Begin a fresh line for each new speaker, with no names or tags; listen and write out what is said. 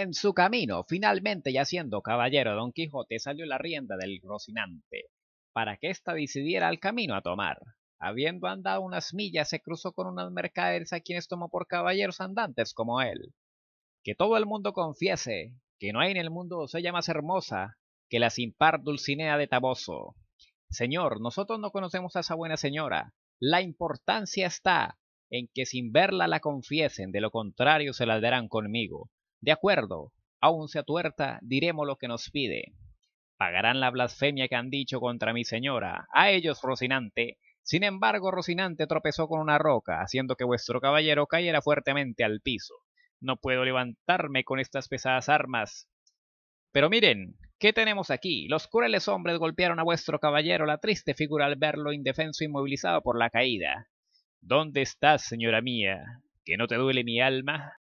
En su camino, finalmente ya siendo caballero, Don Quijote salió la rienda del Rocinante, para que ésta decidiera el camino a tomar. Habiendo andado unas millas, se cruzó con unos mercaderes a quienes tomó por caballeros andantes como él. Que todo el mundo confiese que no hay en el mundo doncella más hermosa que la sin par Dulcinea de Taboso. Señor, nosotros no conocemos a esa buena señora. La importancia está en que sin verla la confiesen, de lo contrario se la darán conmigo. De acuerdo, aun sea tuerta, diremos lo que nos pide. Pagarán la blasfemia que han dicho contra mi señora. A ellos, Rocinante. Sin embargo, Rocinante tropezó con una roca, haciendo que vuestro caballero cayera fuertemente al piso. No puedo levantarme con estas pesadas armas. Pero miren, ¿qué tenemos aquí? Los crueles hombres golpearon a vuestro caballero la triste figura al verlo indefenso y inmovilizado por la caída. ¿Dónde estás, señora mía? ¿Que no te duele mi alma?